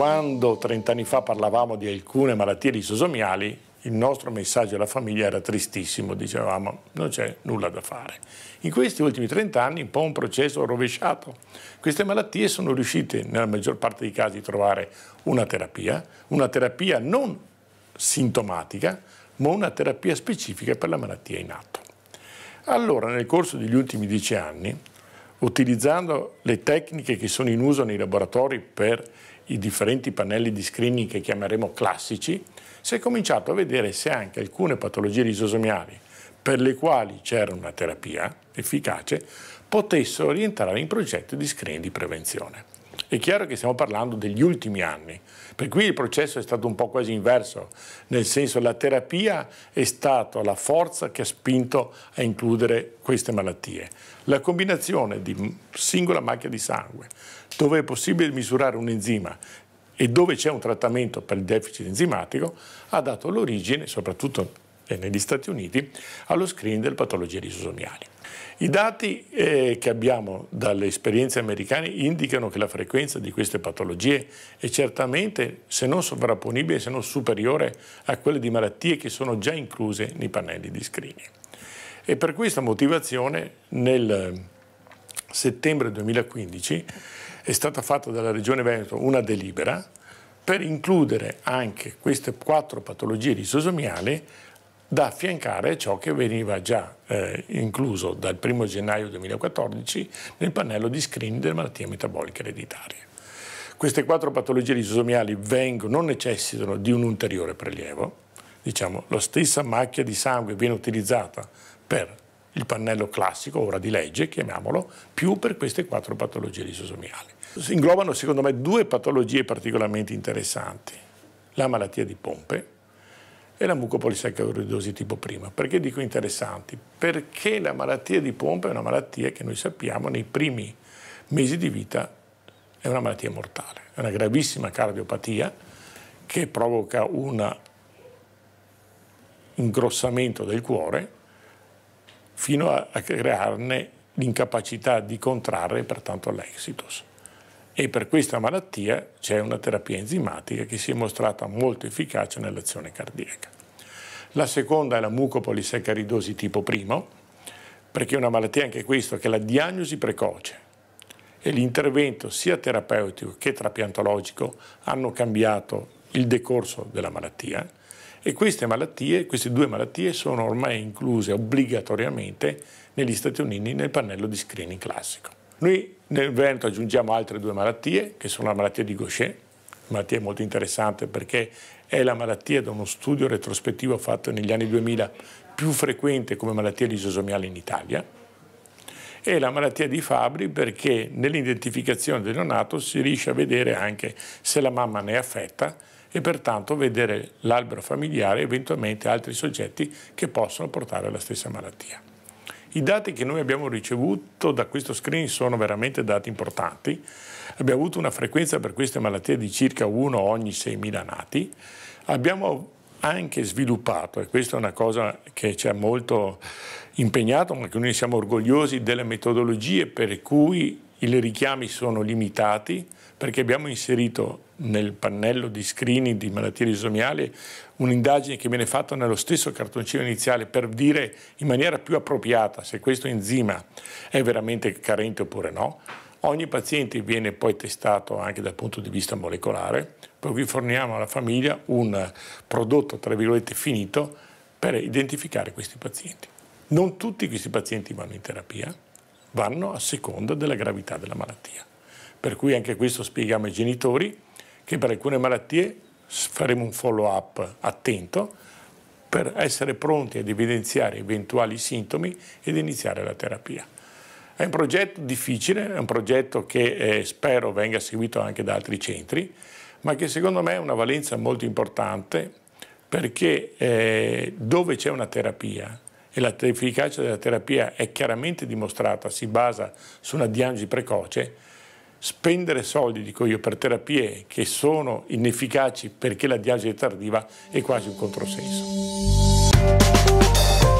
quando 30 anni fa parlavamo di alcune malattie risosomiali, il nostro messaggio alla famiglia era tristissimo, dicevamo non c'è nulla da fare. In questi ultimi 30 anni un po' un processo rovesciato. Queste malattie sono riuscite nella maggior parte dei casi a trovare una terapia, una terapia non sintomatica, ma una terapia specifica per la malattia in atto. Allora, nel corso degli ultimi 10 anni, utilizzando le tecniche che sono in uso nei laboratori per i differenti pannelli di screening che chiameremo classici, si è cominciato a vedere se anche alcune patologie risosomiali per le quali c'era una terapia efficace potessero rientrare in progetti di screening di prevenzione. È chiaro che stiamo parlando degli ultimi anni, per cui il processo è stato un po' quasi inverso, nel senso la terapia è stata la forza che ha spinto a includere queste malattie. La combinazione di singola macchia di sangue, dove è possibile misurare un enzima e dove c'è un trattamento per il deficit enzimatico, ha dato l'origine, soprattutto e eh, negli Stati Uniti allo screening delle patologie risosomiali. I dati eh, che abbiamo dalle esperienze americane indicano che la frequenza di queste patologie è certamente, se non sovrapponibile, se non superiore a quelle di malattie che sono già incluse nei pannelli di screening. E per questa motivazione nel eh, settembre 2015 è stata fatta dalla Regione Veneto una delibera per includere anche queste quattro patologie risosomiali da affiancare ciò che veniva già eh, incluso dal 1 gennaio 2014 nel pannello di screening delle malattie metaboliche ereditarie. Queste quattro patologie lisosomiali vengono, non necessitano di un ulteriore prelievo, diciamo, la stessa macchia di sangue viene utilizzata per il pannello classico, ora di legge, chiamiamolo, più per queste quattro patologie lisosomiali. inglobano secondo me due patologie particolarmente interessanti, la malattia di pompe, e la mucopolisaccharidosi tipo prima. Perché dico interessanti? Perché la malattia di pompa è una malattia che noi sappiamo nei primi mesi di vita è una malattia mortale, è una gravissima cardiopatia che provoca un ingrossamento del cuore fino a, crearne l'incapacità di contrarre pertanto l'exitus e per questa malattia c'è una terapia enzimatica che si è mostrata molto efficace nell'azione cardiaca. La seconda è la mucopolisaccaridosi tipo 1, perché è una malattia anche questa che è la diagnosi precoce e l'intervento sia terapeutico che trapiantologico hanno cambiato il decorso della malattia e queste malattie, queste due malattie sono ormai incluse obbligatoriamente negli Stati Uniti nel pannello di screening classico. Noi nel Veneto aggiungiamo altre due malattie, che sono la malattia di Gaucher, malattia molto interessante perché è la malattia da uno studio retrospettivo fatto negli anni 2000 più frequente come malattia disosomiale in Italia, e la malattia di Fabri perché nell'identificazione del neonato si riesce a vedere anche se la mamma ne è affetta e pertanto vedere l'albero familiare e eventualmente altri soggetti che possono portare alla stessa malattia. I dati che noi abbiamo ricevuto da questo screening sono veramente dati importanti. Abbiamo avuto una frequenza per queste malattie di circa 1 ogni 6.000 nati. Abbiamo anche sviluppato, e questa è una cosa che ci ha molto impegnato, ma che noi siamo orgogliosi delle metodologie per cui i richiami sono limitati, perché abbiamo inserito nel pannello di screening di malattie risomiali un'indagine che viene fatta nello stesso cartoncino iniziale per dire in maniera più appropriata se questo enzima è veramente carente oppure no. Ogni paziente viene poi testato anche dal punto di vista molecolare, per cui forniamo alla famiglia un prodotto, tra virgolette, finito per identificare questi pazienti. Non tutti questi pazienti vanno in terapia, vanno a seconda della gravità della malattia. Per cui anche questo spieghiamo ai genitori, che per alcune malattie faremo un follow-up attento per essere pronti ad evidenziare eventuali sintomi ed iniziare la terapia. È un progetto difficile, è un progetto che eh, spero venga seguito anche da altri centri, ma che secondo me ha una valenza molto importante perché eh, dove c'è una terapia e l'efficacia della terapia è chiaramente dimostrata, si basa su una diagnosi precoce, spendere soldi, dico io, per terapie che sono inefficaci perché la diagnosi è tardiva è quasi un controsenso.